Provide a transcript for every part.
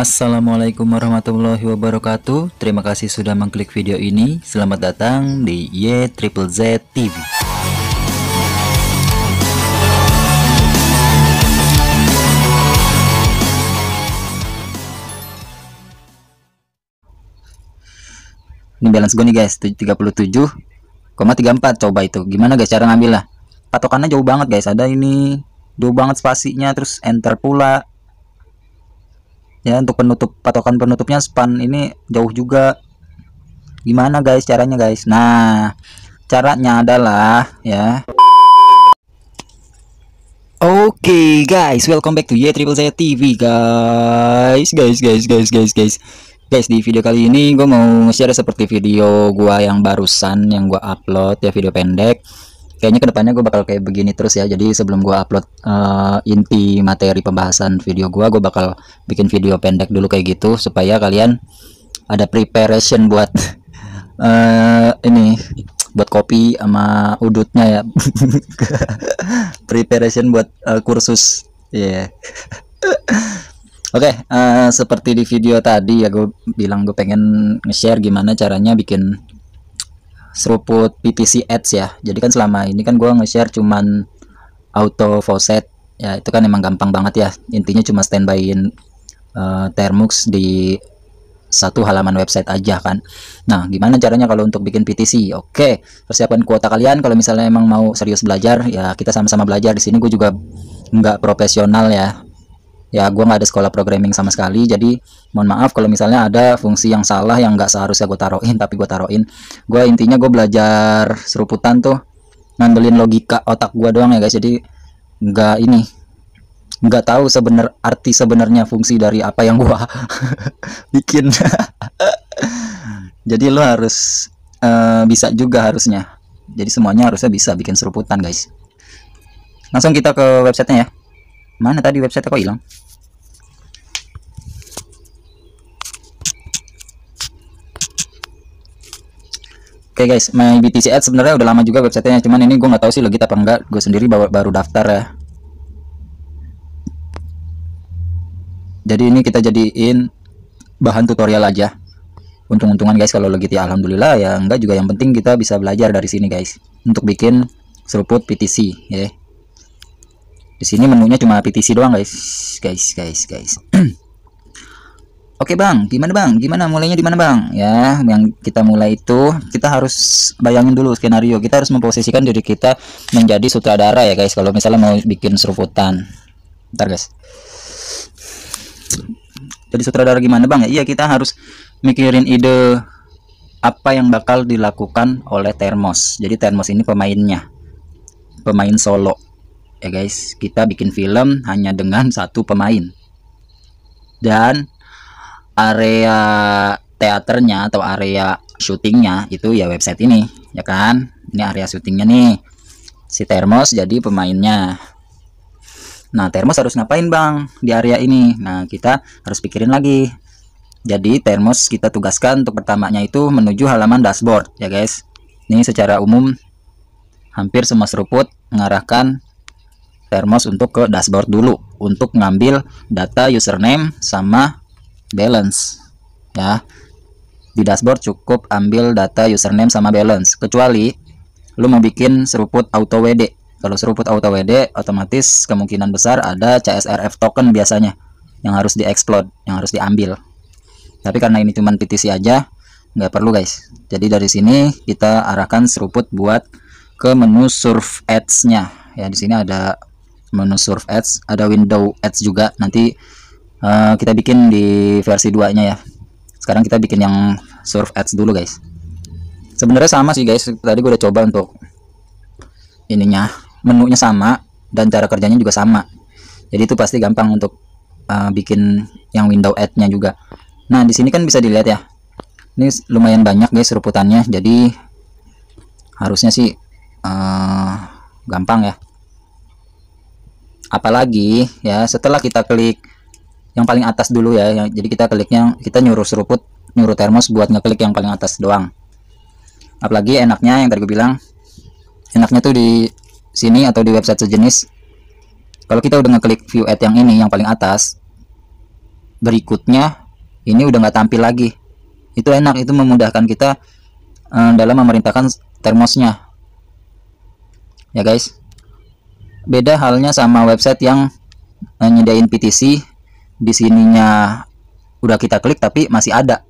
Assalamualaikum warahmatullahi wabarakatuh Terima kasih sudah mengklik video ini Selamat datang di Y Triple Z TV Ini balance gue nih guys 37,34 Coba itu Gimana guys cara ngambil lah? Patokannya jauh banget guys Ada ini Jauh banget spasinya Terus enter pula ya untuk penutup patokan penutupnya span ini jauh juga gimana guys caranya guys nah caranya adalah ya Oke okay, guys, welcome back to Y Triple Z TV guys. Guys, guys, guys, guys, guys. Guys, di video kali ini gue mau share seperti video gue yang barusan yang gue upload ya video pendek kayaknya kedepannya gue bakal kayak begini terus ya jadi sebelum gue upload uh, inti materi pembahasan video gue gue bakal bikin video pendek dulu kayak gitu supaya kalian ada preparation buat uh, ini buat kopi sama udutnya ya preparation buat uh, kursus ya yeah. Oke, okay, uh, seperti di video tadi ya gue bilang gue pengen nge-share gimana caranya bikin seruput PPC ads ya jadi kan selama ini kan gue nge-share cuman auto faucet ya itu kan emang gampang banget ya intinya cuma standbyin uh, eh, Termux di satu halaman website aja kan nah gimana caranya kalau untuk bikin PTC oke okay. persiapan kuota kalian kalau misalnya emang mau serius belajar ya kita sama-sama belajar di sini gue juga nggak profesional ya ya gue nggak ada sekolah programming sama sekali jadi mohon maaf kalau misalnya ada fungsi yang salah yang nggak seharusnya gue taruhin tapi gue taruhin gue intinya gue belajar seruputan tuh ngandelin logika otak gue doang ya guys jadi nggak ini nggak tahu sebenar arti sebenarnya fungsi dari apa yang gue bikin jadi lo harus uh, bisa juga harusnya jadi semuanya harusnya bisa bikin seruputan guys langsung kita ke websitenya ya mana tadi website kok hilang Oke okay guys, my BTC ads sebenarnya udah lama juga websitenya, cuman ini gue nggak tahu sih legit apa enggak. Gue sendiri baru, baru daftar ya. Jadi ini kita jadiin bahan tutorial aja. Untung-untungan guys kalau legit ya alhamdulillah ya enggak juga yang penting kita bisa belajar dari sini guys untuk bikin seruput PTC ya. Di sini menunya cuma PTC doang guys. Guys, guys, guys. Oke bang, gimana bang? Gimana mulainya di mana bang? Ya, yang kita mulai itu kita harus bayangin dulu skenario. Kita harus memposisikan diri kita menjadi sutradara ya guys. Kalau misalnya mau bikin seruputan, ntar guys. Jadi sutradara gimana bang? Ya, iya kita harus mikirin ide apa yang bakal dilakukan oleh Termos. Jadi Termos ini pemainnya, pemain solo ya guys. Kita bikin film hanya dengan satu pemain dan area teaternya atau area syutingnya itu ya website ini ya kan ini area syutingnya nih si termos jadi pemainnya nah termos harus ngapain bang di area ini nah kita harus pikirin lagi jadi termos kita tugaskan untuk pertamanya itu menuju halaman dashboard ya guys ini secara umum hampir semua seruput mengarahkan termos untuk ke dashboard dulu untuk ngambil data username sama balance ya di dashboard cukup ambil data username sama balance kecuali lu mau bikin seruput auto WD kalau seruput auto WD otomatis kemungkinan besar ada CSRF token biasanya yang harus dieksploit yang harus diambil tapi karena ini cuman PTC aja nggak perlu guys jadi dari sini kita arahkan seruput buat ke menu surf ads nya ya di sini ada menu surf ads ada window ads juga nanti uh, kita bikin di versi 2 nya ya sekarang kita bikin yang surf ads dulu guys sebenarnya sama sih guys tadi gue udah coba untuk ininya menunya sama dan cara kerjanya juga sama jadi itu pasti gampang untuk uh, bikin yang window ad nya juga nah di sini kan bisa dilihat ya ini lumayan banyak guys seruputannya jadi harusnya sih uh, gampang ya apalagi ya setelah kita klik yang paling atas dulu ya yang, jadi kita kliknya kita nyuruh seruput nyuruh termos buat ngeklik yang paling atas doang apalagi enaknya yang tadi gue bilang enaknya tuh di sini atau di website sejenis kalau kita udah ngeklik view at yang ini yang paling atas berikutnya ini udah nggak tampil lagi itu enak itu memudahkan kita um, dalam memerintahkan termosnya ya guys beda halnya sama website yang uh, nyediain PTC di sininya udah kita klik tapi masih ada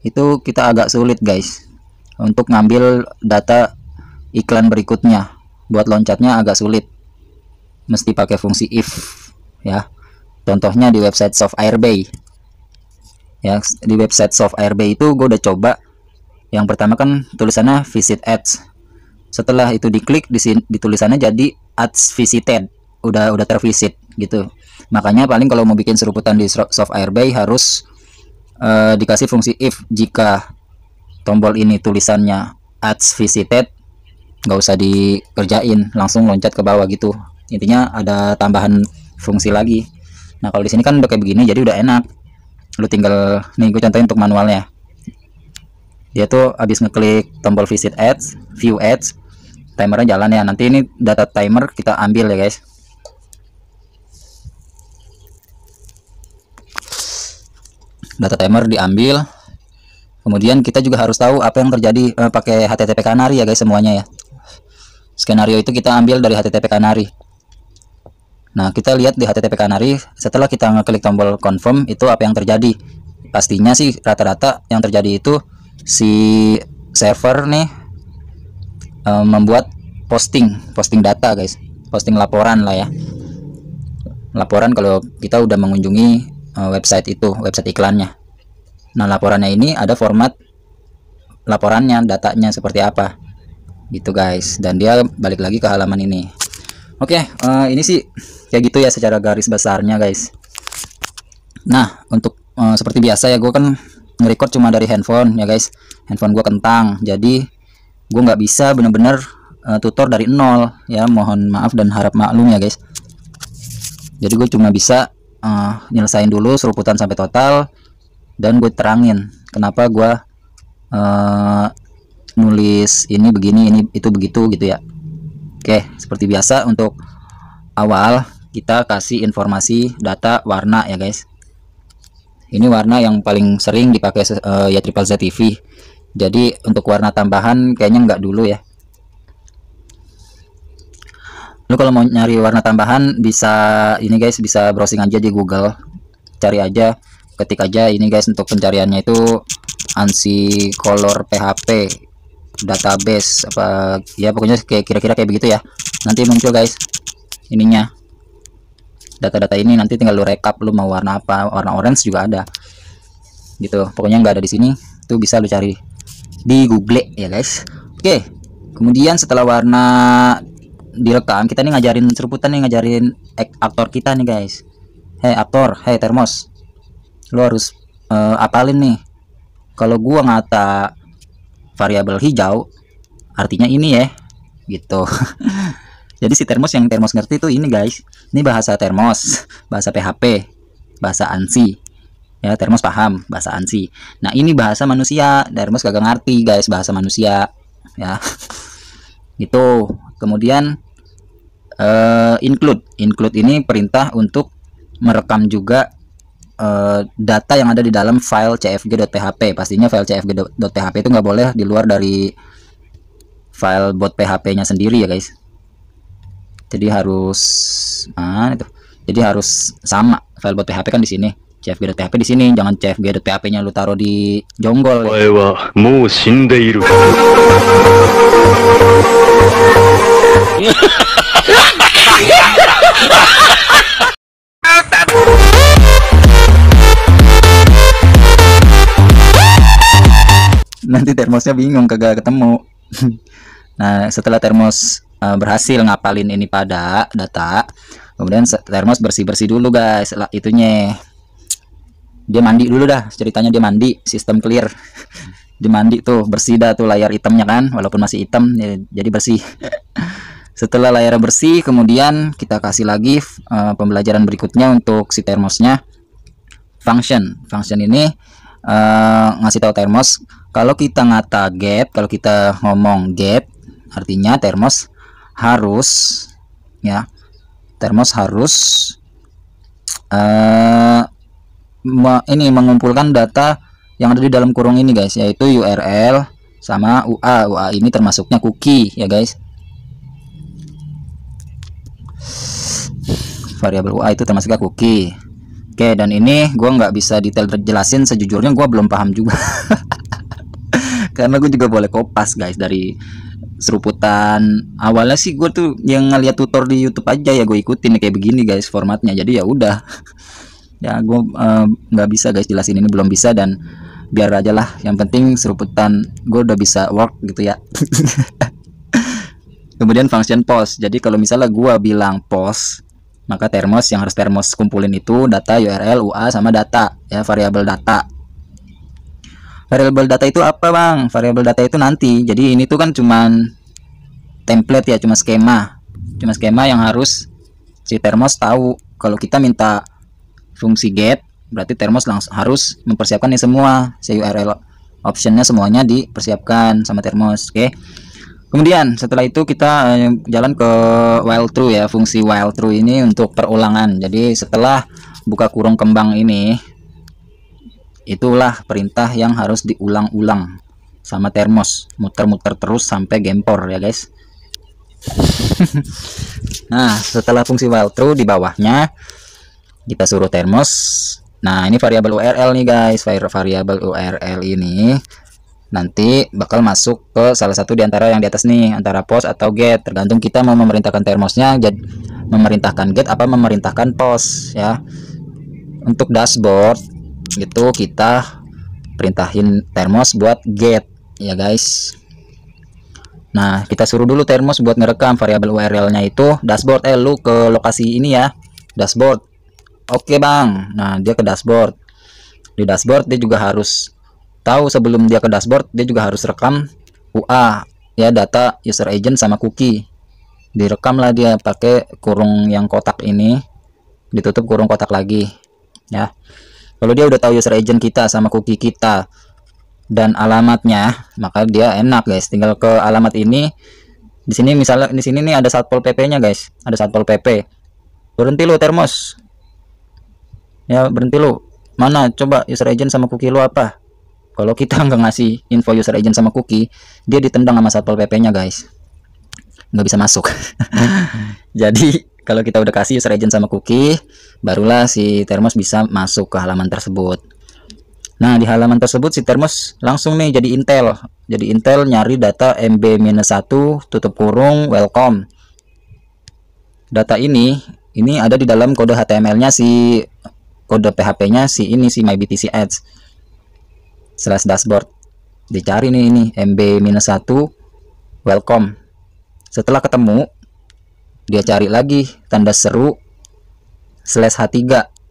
itu kita agak sulit guys untuk ngambil data iklan berikutnya buat loncatnya agak sulit mesti pakai fungsi if ya contohnya di website soft airbay ya di website soft airbay itu gue udah coba yang pertama kan tulisannya visit ads setelah itu diklik di, di tulisannya jadi ads visited udah udah tervisit gitu makanya paling kalau mau bikin seruputan di soft airbay harus uh, dikasih fungsi if jika tombol ini tulisannya ads visited nggak usah dikerjain langsung loncat ke bawah gitu intinya ada tambahan fungsi lagi nah kalau di sini kan udah kayak begini jadi udah enak lu tinggal nih gue contohin untuk manualnya dia tuh habis ngeklik tombol visit ads view ads timernya jalan ya nanti ini data timer kita ambil ya guys data timer diambil kemudian kita juga harus tahu apa yang terjadi eh, pakai HTTP Kanari ya guys semuanya ya skenario itu kita ambil dari HTTP Kanari. nah kita lihat di HTTP Kanari setelah kita ngeklik tombol confirm itu apa yang terjadi pastinya sih rata-rata yang terjadi itu si server nih eh, membuat posting posting data guys posting laporan lah ya laporan kalau kita udah mengunjungi Eh, website itu, website iklannya. Nah, laporannya ini ada format laporannya, datanya seperti apa. Gitu guys. Dan dia balik lagi ke halaman ini. Oke, okay, uh, eh, ini sih kayak gitu ya secara garis besarnya guys. Nah, untuk uh, seperti biasa ya gue kan nge-record cuma dari handphone ya guys. Handphone gue kentang. Jadi gue nggak bisa bener-bener uh, tutor dari nol ya. Mohon maaf dan harap maklum ya guys. Jadi gue cuma bisa uh, nyelesain dulu seruputan sampai total dan gue terangin kenapa gue uh, nulis ini begini ini itu begitu gitu ya Oke seperti biasa untuk awal kita kasih informasi data warna ya guys ini warna yang paling sering dipakai uh, ya triple Z TV jadi untuk warna tambahan kayaknya nggak dulu ya lu kalau mau nyari warna tambahan bisa ini guys bisa browsing aja di Google cari aja ketik aja ini guys untuk pencariannya itu ANSI color PHP database apa ya pokoknya kayak kira-kira kayak begitu ya nanti muncul guys ininya data-data ini nanti tinggal lu rekap lu mau warna apa warna orange juga ada gitu pokoknya nggak ada di sini tuh bisa lu cari di Google ya guys oke kemudian setelah warna direkam kita nih ngajarin serputan nih ngajarin aktor kita nih guys hei aktor hei termos lu harus uh, apalin nih kalau gua ngata variabel hijau artinya ini ya gitu jadi si termos yang termos ngerti tuh ini guys ini bahasa termos bahasa PHP bahasa ANSI ya termos paham bahasa ANSI nah ini bahasa manusia termos kagak ngerti guys bahasa manusia ya gitu kemudian uh, include include ini perintah untuk merekam juga uh, data yang ada di dalam file cfg.php pastinya file cfg.php itu nggak boleh di luar dari file bot php nya sendiri ya guys jadi harus mana ah, itu jadi harus sama file bot php kan di sini cfg.php di sini jangan cfg.php nya lu taruh di jonggol ya. nanti termosnya bingung kagak ketemu nah setelah termos uh, berhasil ngapalin ini pada data kemudian termos bersih bersih dulu guys lah itunya dia mandi dulu dah ceritanya dia mandi sistem clear dia mandi tuh bersih dah tuh layar hitamnya kan walaupun masih hitam ya, jadi bersih setelah layar bersih kemudian kita kasih lagi uh, pembelajaran berikutnya untuk si termosnya function function ini Eh, ngasih tahu termos kalau kita ngata gap kalau kita ngomong gap artinya termos harus ya termos harus uh, ini mengumpulkan data yang ada di dalam kurung ini guys yaitu URL sama UA UA ini termasuknya cookie ya guys variabel UA itu termasuknya cookie Oke dan ini gue nggak bisa detail terjelasin sejujurnya gue belum paham juga karena gue juga boleh kopas guys dari seruputan awalnya sih gue tuh yang ngeliat tutor di YouTube aja ya gue ikutin kayak begini guys formatnya jadi ya udah ya gue eh, nggak uh, bisa guys jelasin ini belum bisa dan biar aja lah yang penting seruputan gue udah bisa work gitu ya kemudian function post jadi kalau misalnya gue bilang post maka termos yang harus termos kumpulin itu data URL UA sama data ya variabel data variabel data itu apa bang variabel data itu nanti jadi ini tuh kan cuman template ya cuma skema cuma skema yang harus si termos tahu kalau kita minta fungsi get berarti termos langsung harus mempersiapkan ini semua si URL optionnya semuanya dipersiapkan sama termos oke okay? Kemudian setelah itu kita eh, jalan ke while true ya. Fungsi while true ini untuk perulangan. Jadi setelah buka kurung kembang ini itulah perintah yang harus diulang-ulang sama termos, muter-muter terus sampai gempor ya guys. nah, setelah fungsi while true di bawahnya kita suruh termos. Nah, ini variabel URL nih guys, variabel URL ini nanti bakal masuk ke salah satu di antara yang di atas nih antara post atau gate tergantung kita mau memerintahkan termosnya jadi memerintahkan gate apa memerintahkan pos ya untuk dashboard itu kita perintahin termos buat gate ya guys nah kita suruh dulu termos buat ngerekam variabel URL nya itu dashboard eh lu ke lokasi ini ya dashboard oke bang nah dia ke dashboard di dashboard dia juga harus tahu sebelum dia ke dashboard dia juga harus rekam UA ya data user agent sama cookie direkam lah dia pakai kurung yang kotak ini ditutup kurung kotak lagi ya kalau dia udah tahu user agent kita sama cookie kita dan alamatnya maka dia enak guys tinggal ke alamat ini di sini misalnya di sini nih ada satpol pp nya guys ada satpol pp berhenti lu termos ya berhenti lu mana coba user agent sama cookie lu apa kalau kita nggak ngasih info user agent sama cookie dia ditendang sama satpol pp-nya guys nggak bisa masuk jadi kalau kita udah kasih user agent sama cookie barulah si termos bisa masuk ke halaman tersebut nah di halaman tersebut si termos langsung nih jadi intel jadi intel nyari data mb-1 tutup kurung welcome data ini ini ada di dalam kode html nya si kode php nya si ini si mybtc ads slash dashboard dicari nih ini mb-1 welcome setelah ketemu dia cari lagi tanda seru slash h3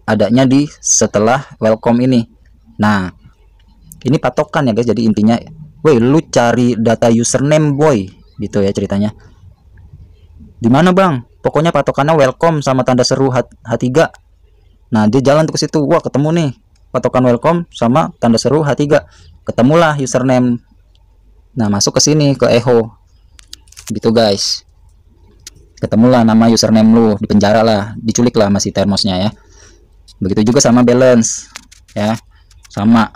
adanya di setelah welcome ini nah ini patokan ya guys jadi intinya woi lu cari data username boy gitu ya ceritanya dimana bang pokoknya patokannya welcome sama tanda seru h3 nah dia jalan ke situ wah ketemu nih patokan welcome sama tanda seru H3 ketemulah username nah masuk ke sini ke echo gitu guys ketemulah nama username lu di penjara lah diculik lah masih termosnya ya begitu juga sama balance ya sama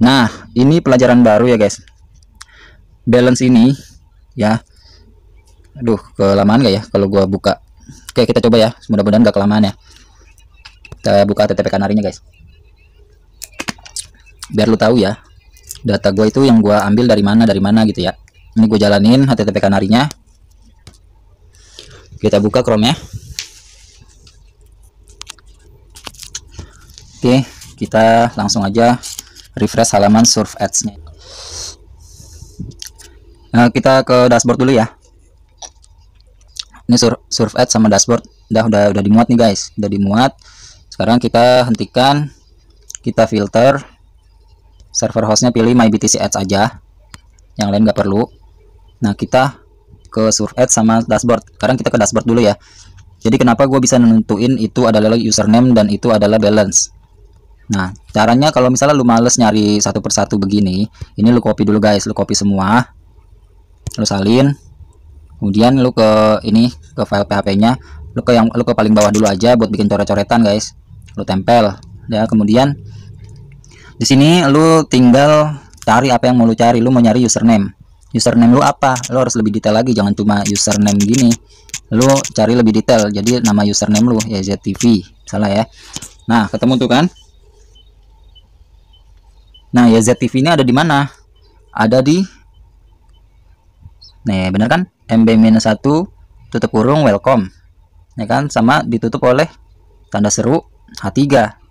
nah ini pelajaran baru ya guys balance ini ya aduh kelamaan gak ya kalau gua buka oke kita coba ya mudah-mudahan gak kelamaan ya kita buka TTP kanarinya guys biar lu tahu ya data gue itu yang gue ambil dari mana dari mana gitu ya ini gue jalanin http kanarinya kita buka chrome ya oke kita langsung aja refresh halaman surf ads nya nah, kita ke dashboard dulu ya ini surf, surf ads sama dashboard udah udah udah dimuat nih guys udah dimuat sekarang kita hentikan kita filter server hostnya pilih mybtc ads aja yang lain nggak perlu nah kita ke surf ads sama dashboard sekarang kita ke dashboard dulu ya jadi kenapa gue bisa nentuin itu adalah username dan itu adalah balance nah caranya kalau misalnya lu males nyari satu persatu begini ini lu copy dulu guys lu copy semua lu salin kemudian lu ke ini ke file php nya lu ke yang lu ke paling bawah dulu aja buat bikin coret-coretan guys lu tempel ya kemudian di sini lu tinggal cari apa yang mau lu cari lu mau nyari username username lu apa lu harus lebih detail lagi jangan cuma username gini lu cari lebih detail jadi nama username lu ya ZTV salah ya nah ketemu tuh kan nah ya ZTV ini ada di mana ada di nih bener kan MB-1 tutup kurung welcome ya kan sama ditutup oleh tanda seru H3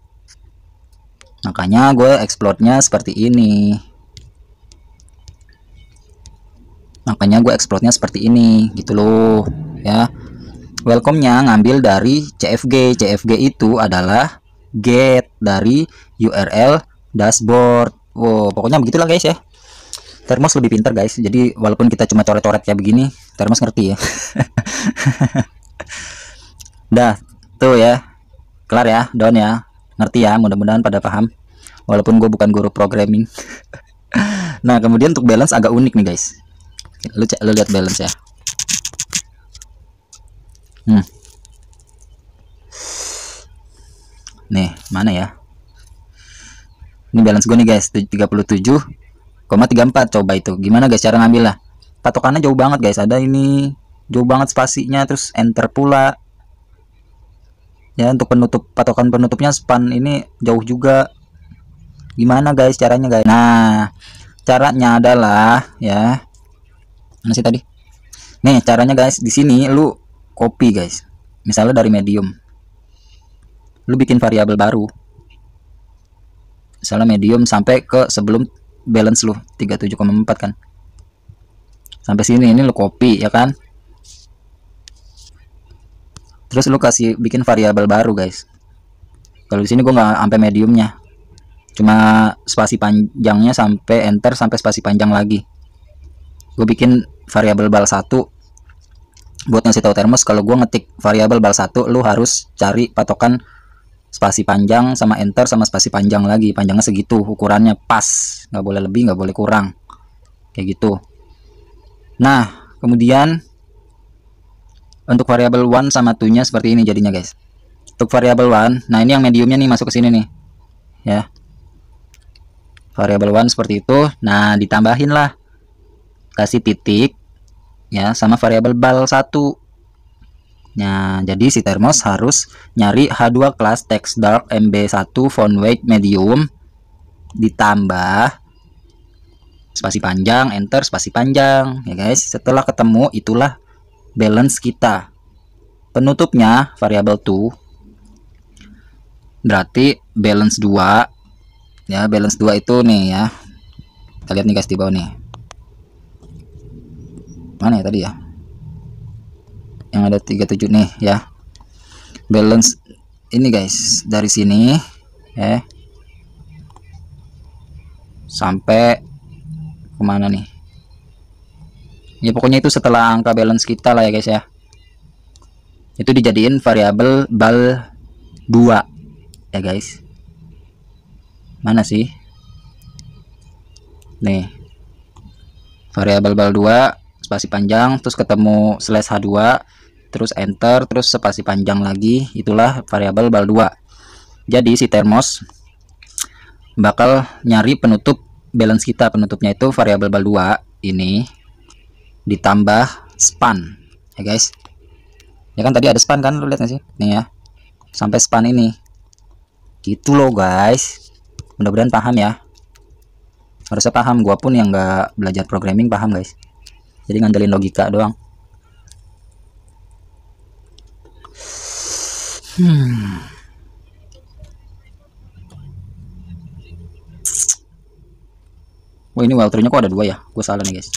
makanya gue explode-nya seperti ini makanya gue explode-nya seperti ini gitu loh ya welcome-nya ngambil dari CFG CFG itu adalah get dari URL dashboard wow pokoknya begitulah guys ya Termos lebih pinter guys jadi walaupun kita cuma coret-coret kayak begini Termos ngerti ya dah tuh ya kelar ya down ya ngerti ya mudah-mudahan pada paham walaupun gue bukan guru programming nah kemudian untuk balance agak unik nih guys lu cek lu lihat balance ya hmm. nih mana ya ini balance gue nih guys 37,34 coba itu gimana guys cara ngambil lah patokannya jauh banget guys ada ini jauh banget spasinya terus enter pula ya untuk penutup patokan penutupnya span ini jauh juga gimana guys caranya guys nah caranya adalah ya mana sih tadi nih caranya guys di sini lu copy guys misalnya dari medium lu bikin variabel baru misalnya medium sampai ke sebelum balance lu 37,4 kan sampai sini ini lu copy ya kan terus lu kasih bikin variabel baru guys kalau di sini gua nggak sampai mediumnya cuma spasi panjangnya sampai enter sampai spasi panjang lagi gue bikin variabel bal satu buat ngasih tahu termos kalau gua ngetik variabel bal satu lu harus cari patokan spasi panjang sama enter sama spasi panjang lagi panjangnya segitu ukurannya pas nggak boleh lebih nggak boleh kurang kayak gitu nah kemudian untuk variabel one sama 2 nya seperti ini jadinya guys untuk variabel one nah ini yang mediumnya nih masuk ke sini nih ya variabel one seperti itu nah ditambahin lah kasih titik ya sama variabel bal satu Nah, jadi si termos harus nyari H2 class text dark MB1 font weight medium ditambah spasi panjang, enter spasi panjang ya guys. Setelah ketemu itulah balance kita. Penutupnya variabel to berarti balance 2 ya balance 2 itu nih ya kita lihat nih guys di bawah nih mana ya tadi ya yang ada 37 nih ya balance ini guys dari sini eh sampai kemana nih ya pokoknya itu setelah angka balance kita lah ya guys ya itu dijadiin variabel bal 2 ya guys mana sih nih variabel bal 2 spasi panjang terus ketemu slash h2 terus enter terus spasi panjang lagi itulah variabel bal 2 jadi si termos bakal nyari penutup balance kita penutupnya itu variabel bal 2 ini ditambah span ya guys ya kan tadi ada span kan lu lihat gak sih nih ya sampai span ini gitu loh guys mudah-mudahan paham ya harusnya paham gua pun yang nggak belajar programming paham guys jadi ngandelin logika doang hmm. wah ini welternya kok ada dua ya gue salah nih guys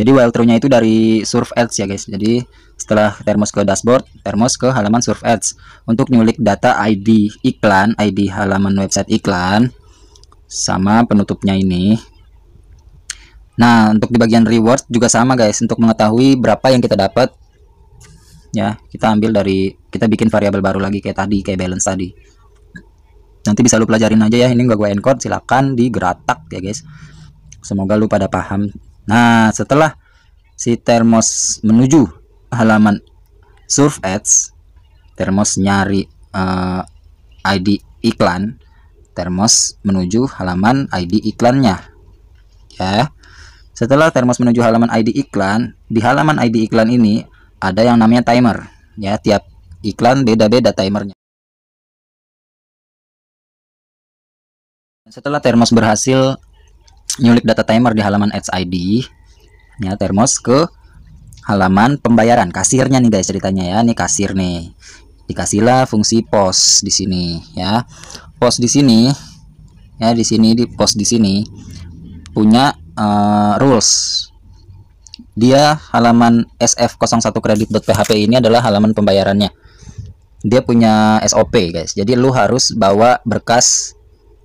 jadi wildthrough-nya itu dari surf ads ya guys jadi setelah termos ke dashboard termos ke halaman surf ads untuk nyulik data ID iklan ID halaman website iklan sama penutupnya ini nah untuk di bagian reward juga sama guys untuk mengetahui berapa yang kita dapat ya kita ambil dari kita bikin variabel baru lagi kayak tadi kayak balance tadi nanti bisa lu pelajarin aja ya ini gak gue encode silahkan digeratak ya guys semoga lu pada paham Nah, setelah si termos menuju halaman surf ads, termos nyari uh, eh, ID iklan, termos menuju halaman ID iklannya. Ya. Setelah termos menuju halaman ID iklan, di halaman ID iklan ini ada yang namanya timer. Ya, tiap iklan beda-beda timernya. Setelah termos berhasil nyulik data timer di halaman ads ID ya termos ke halaman pembayaran kasirnya nih guys ceritanya ya nih kasir nih dikasihlah fungsi pos di sini ya pos di sini ya di sini di pos di sini punya uh, rules dia halaman sf01 kreditphp ini adalah halaman pembayarannya dia punya SOP guys jadi lu harus bawa berkas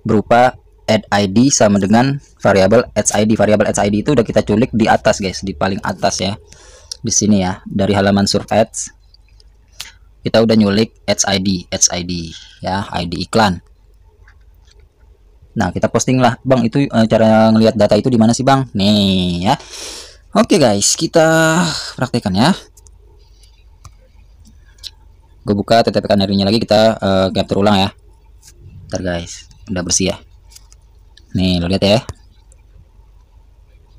berupa add id sama dengan variabel add id variabel add id itu udah kita culik di atas guys di paling atas ya di sini ya dari halaman surf ads kita udah nyulik ads id ads id ya id iklan nah kita posting lah bang itu e, cara ngelihat data itu di mana sih bang nih ya oke okay, guys kita praktekan ya gue buka ttp kanarinya lagi kita e, capture ulang ya ntar guys udah bersih ya nih lo lihat ya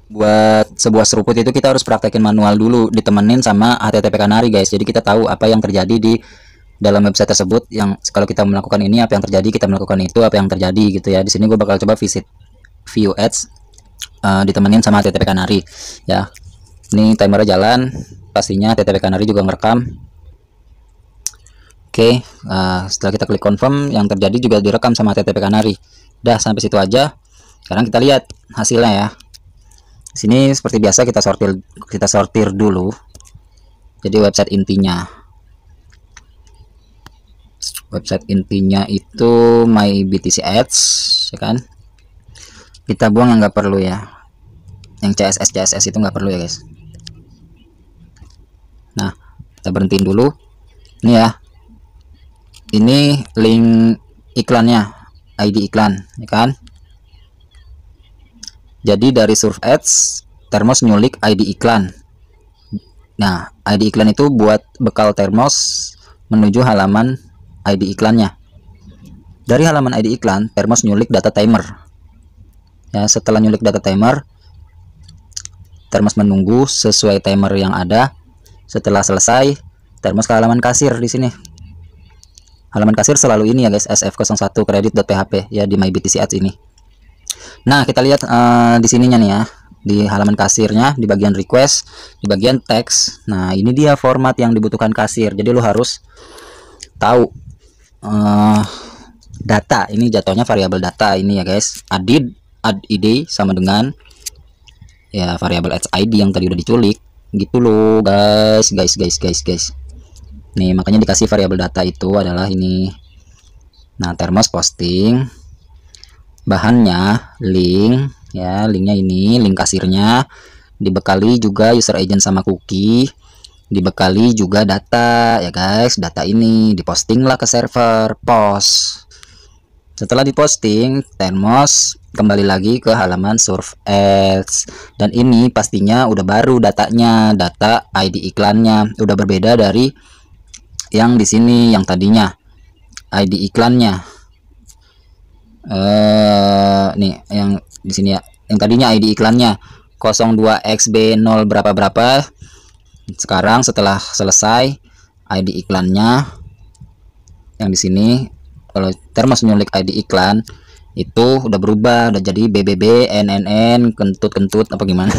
buat sebuah seruput itu kita harus praktekin manual dulu ditemenin sama HTTP Kanari guys jadi kita tahu apa yang terjadi di dalam website tersebut yang kalau kita melakukan ini apa yang terjadi kita melakukan itu apa yang terjadi gitu ya di sini gue bakal coba visit view ads uh, ditemenin sama HTTP Kanari ya ini timer jalan pastinya HTTP Kanari juga ngerekam oke okay, uh, eh, setelah kita klik confirm yang terjadi juga direkam sama HTTP Kanari udah sampai situ aja sekarang kita lihat hasilnya ya sini seperti biasa kita sortir kita sortir dulu jadi website intinya website intinya itu my BTC ads ya kan kita buang yang nggak perlu ya yang CSS CSS itu nggak perlu ya guys nah kita berhentiin dulu ini ya ini link iklannya ID iklan ya kan jadi dari surf ads termos nyulik ID iklan nah ID iklan itu buat bekal termos menuju halaman ID iklannya dari halaman ID iklan termos nyulik data timer ya setelah nyulik data timer termos menunggu sesuai timer yang ada setelah selesai termos ke halaman kasir di sini halaman kasir selalu ini ya guys sf01 credit.php ya di mybtc ads ini nah kita lihat uh, di sininya nih ya di halaman kasirnya di bagian request di bagian teks nah ini dia format yang dibutuhkan kasir jadi lu harus tahu uh, data ini jatuhnya variabel data ini ya guys adid add id sama dengan ya variabel id yang tadi udah diculik gitu loh guys guys guys guys guys nih makanya dikasih variabel data itu adalah ini nah termos posting bahannya link ya linknya ini link kasirnya dibekali juga user agent sama cookie dibekali juga data ya guys data ini diposting lah ke server post setelah diposting termos kembali lagi ke halaman Surf Ads dan ini pastinya udah baru datanya data ID iklannya udah berbeda dari yang di sini yang tadinya ID iklannya eh nih yang di sini ya yang tadinya ID iklannya 02XB0 berapa berapa sekarang setelah selesai ID iklannya yang di sini kalau termas nyulik ID iklan itu udah berubah udah jadi BBB NNN kentut kentut apa gimana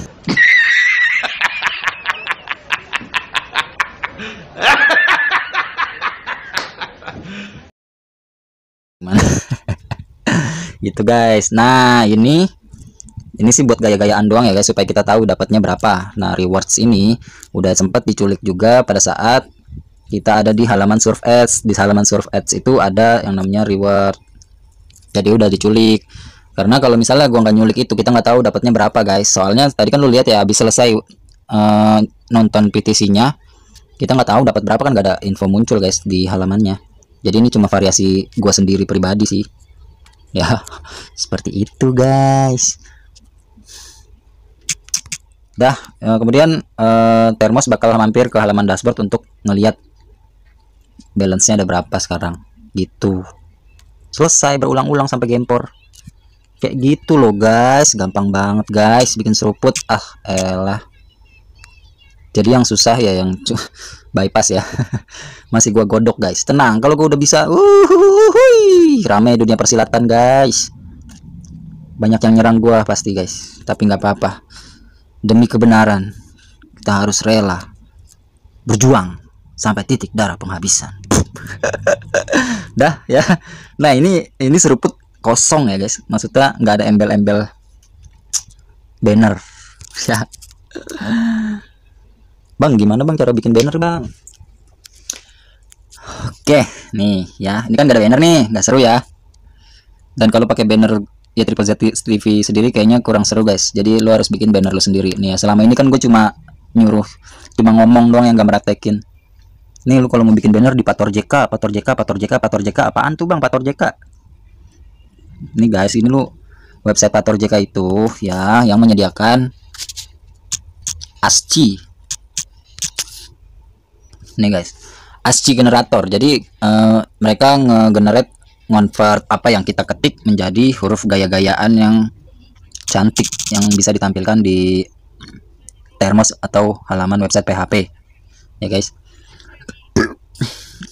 gimana gitu guys nah ini ini sih buat gaya-gayaan doang ya guys supaya kita tahu dapatnya berapa nah rewards ini udah sempat diculik juga pada saat kita ada di halaman surf ads di halaman surf ads itu ada yang namanya reward jadi udah diculik karena kalau misalnya gua nggak nyulik itu kita nggak tahu dapatnya berapa guys soalnya tadi kan lu lihat ya habis selesai uh, nonton PTC nya kita nggak tahu dapat berapa kan nggak ada info muncul guys di halamannya jadi ini cuma variasi gua sendiri pribadi sih ya seperti itu guys dah eh, kemudian eh, termos bakal mampir ke halaman dashboard untuk ngelihat balance-nya ada berapa sekarang gitu selesai berulang-ulang sampai gempor kayak gitu loh guys gampang banget guys bikin seruput ah elah jadi yang susah ya yang bypass ya masih gua godok guys tenang kalau gua udah bisa uhuhui, rame dunia persilatan guys banyak yang nyerang gua pasti guys tapi nggak apa-apa demi kebenaran kita harus rela berjuang sampai titik darah penghabisan dah ya nah ini ini seruput kosong ya guys maksudnya nggak ada embel-embel banner ya Bang, gimana bang cara bikin banner bang? Oke, nih ya. Ini kan gak ada banner nih, gak seru ya. Dan kalau pakai banner ya Triple Z TV sendiri kayaknya kurang seru guys. Jadi lo harus bikin banner lo sendiri. Nih ya, selama ini kan gue cuma nyuruh, cuma ngomong doang yang gak meratekin Nih lo kalau mau bikin banner di Pator JK, Pator JK, Pator JK, Pator JK apaan tuh bang Pator JK? Nih guys, ini lo website Pator JK itu ya yang menyediakan ASCII nih guys ASCII generator jadi uh, mereka ngegenerate convert apa yang kita ketik menjadi huruf gaya-gayaan yang cantik yang bisa ditampilkan di termos atau halaman website PHP ya guys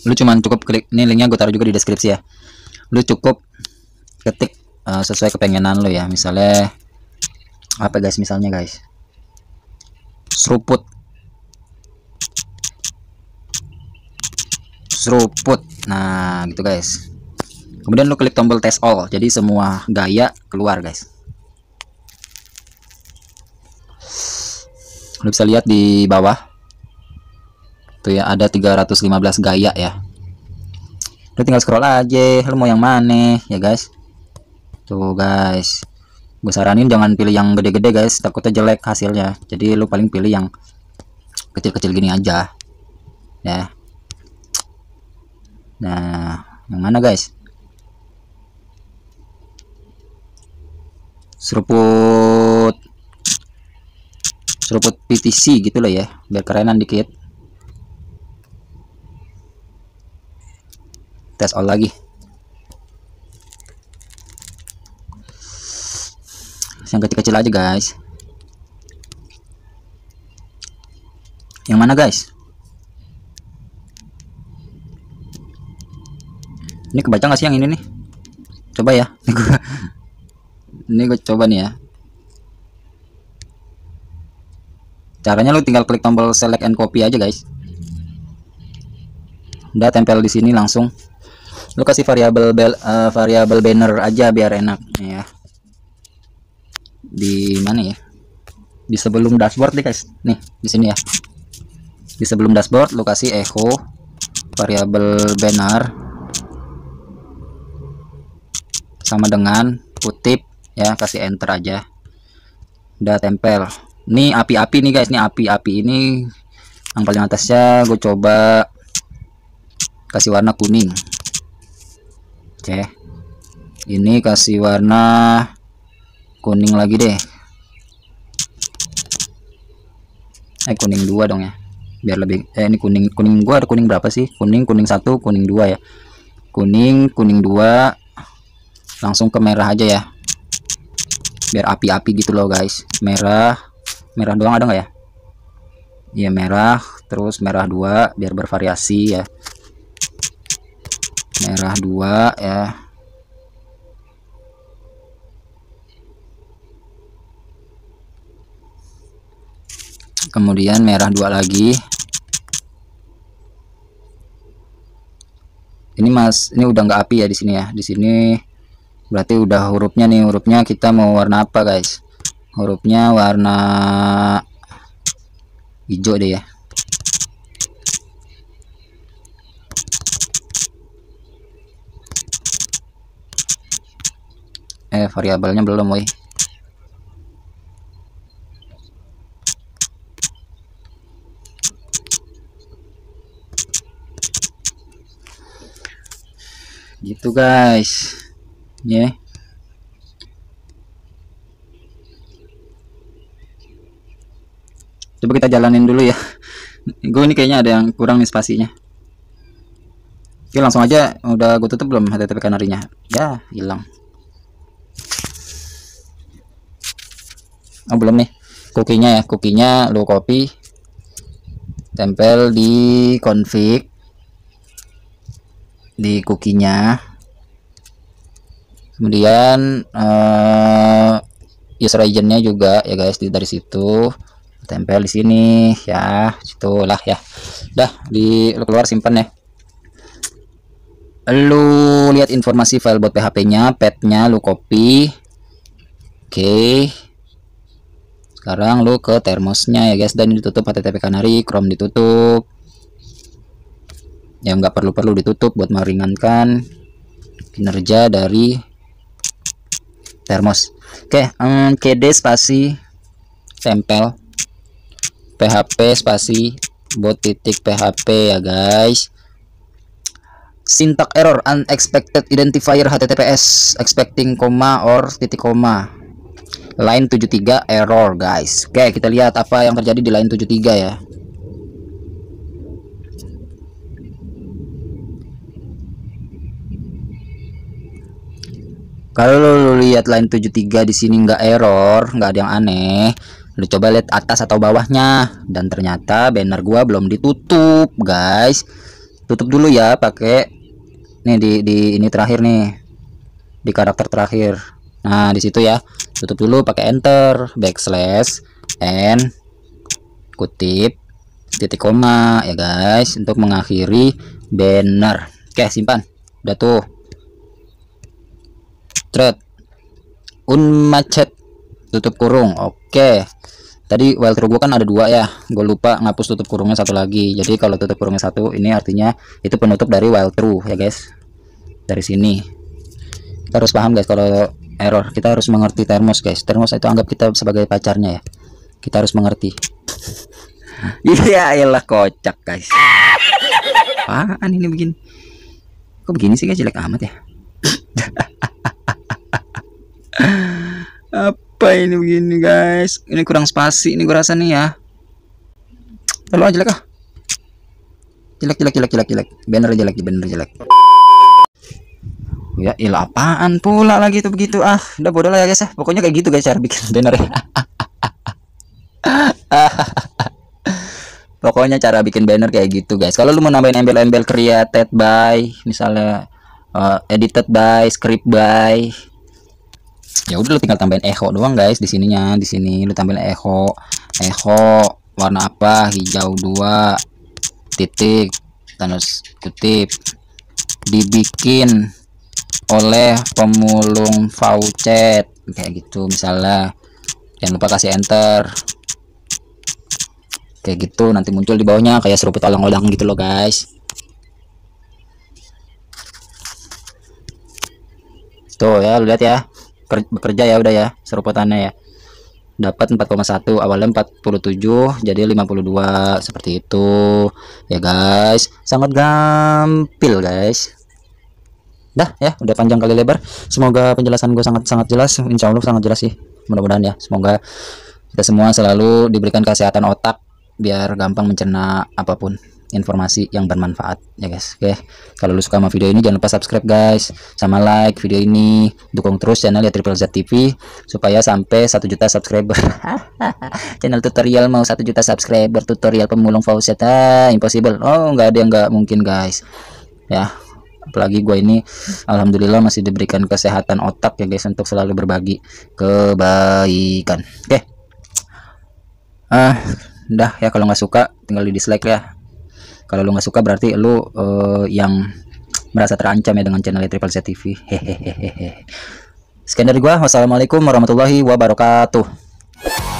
lu cuman cukup klik ini linknya gue taruh juga di deskripsi ya lu cukup ketik uh, sesuai kepengenan lu ya misalnya apa guys misalnya guys seruput seruput, nah gitu guys kemudian lo klik tombol test all jadi semua gaya keluar guys lo bisa lihat di bawah tuh ya ada 315 gaya ya lo tinggal scroll aja lo mau yang mana ya guys tuh guys gue saranin jangan pilih yang gede-gede guys takutnya jelek hasilnya jadi lu paling pilih yang kecil-kecil gini aja ya nah yang mana guys seruput seruput PTC gitu loh ya biar kerenan dikit tes all lagi yang kecil-kecil aja guys yang mana guys ini kebaca nggak sih yang ini nih coba ya ini gue coba nih ya caranya lu tinggal klik tombol select and copy aja guys udah tempel di sini langsung lu kasih variabel uh, variabel banner aja biar enak ya di mana ya di sebelum dashboard nih guys nih di sini ya di sebelum dashboard lu kasih echo variabel banner sama dengan kutip ya kasih enter aja udah tempel ini api-api nih guys ini api-api ini yang paling atasnya gue coba kasih warna kuning oke ini kasih warna kuning lagi deh eh kuning dua dong ya biar lebih eh ini kuning kuning gua ada kuning berapa sih kuning kuning satu kuning dua ya kuning kuning dua langsung ke merah aja ya biar api-api gitu loh guys merah merah doang ada nggak ya Iya merah terus merah dua biar bervariasi ya merah dua ya kemudian merah dua lagi ini mas ini udah nggak api ya di sini ya di sini berarti udah hurufnya nih hurufnya kita mau warna apa guys hurufnya warna hijau deh ya eh variabelnya belum woi gitu guys ya coba kita jalanin dulu ya gue ini kayaknya ada yang kurang nih spasinya oke langsung aja udah gue tutup belum http kanarinya ya hilang oh belum nih Cookie-nya ya Cookie-nya lu copy tempel di config di kukinya kemudian uh, eh, user agentnya juga ya guys di dari situ tempel di sini ya situlah ya dah di keluar simpan ya lu lihat informasi file buat PHP nya pet nya lu copy oke sekarang lu ke termosnya ya guys dan ditutup http kanari, chrome ditutup Yang nggak perlu-perlu ditutup buat meringankan kinerja dari termos oke um, cd spasi tempel php spasi bot titik php ya guys sintak error unexpected identifier https expecting comma or titik koma line 73 error guys oke kita lihat apa yang terjadi di line 73 ya kalau lo, lihat line 73 di sini nggak error nggak ada yang aneh lu coba lihat atas atau bawahnya dan ternyata banner gua belum ditutup guys tutup dulu ya pakai nih di, di ini terakhir nih di karakter terakhir nah disitu ya tutup dulu pakai enter backslash n kutip titik koma ya guys untuk mengakhiri banner oke simpan udah tuh Trade unmatched tutup kurung oke tadi while true gue kan ada dua ya gue lupa ngapus tutup kurungnya satu lagi jadi kalau tutup kurungnya satu ini artinya itu penutup dari while ya guys dari sini kita harus paham guys kalau error kita harus mengerti termos guys termos itu anggap kita sebagai pacarnya ya kita harus mengerti iya elah kocak guys apaan ini begini kok begini sih guys jelek amat ya apa ini begini guys ini kurang spasi ini gue rasa nih ya lalu aja jelek ah jelek jelek jelek jelek jelek banner jelek banner jelek ya ilah apaan pula lagi itu begitu ah udah bodoh lah ya guys ya pokoknya kayak gitu guys cara bikin banner ya pokoknya cara bikin banner kayak gitu guys kalau lu mau nambahin embel-embel created by misalnya uh, edited by script by ya udah lu tinggal tambahin echo doang guys di sininya di sini lu tambahin echo echo warna apa hijau dua titik tanda kutip dibikin oleh pemulung faucet kayak gitu misalnya jangan lupa kasih enter kayak gitu nanti muncul di bawahnya kayak seruput olang-olang gitu loh guys tuh ya lihat ya bekerja ya udah ya seruputannya ya dapat 4,1 awalnya 47 jadi 52 seperti itu ya guys sangat gampil guys dah ya udah panjang kali lebar semoga penjelasan gue sangat sangat jelas insya Allah sangat jelas sih mudah-mudahan ya semoga kita semua selalu diberikan kesehatan otak biar gampang mencerna apapun informasi yang bermanfaat ya guys oke kalau lu suka sama video ini jangan lupa subscribe guys sama like video ini dukung terus channel ya Triple Z TV supaya sampai 1 juta subscriber channel tutorial mau 1 juta subscriber tutorial pemulung faucet ah, impossible oh nggak ada yang nggak mungkin guys ya apalagi gue ini Alhamdulillah masih diberikan kesehatan otak ya guys untuk selalu berbagi kebaikan oke ah uh, udah ya kalau nggak suka tinggal di dislike ya kalau lu nggak suka berarti lu uh, yang merasa terancam ya dengan channel Triple Z TV hehehehe sekian dari gua wassalamualaikum warahmatullahi wabarakatuh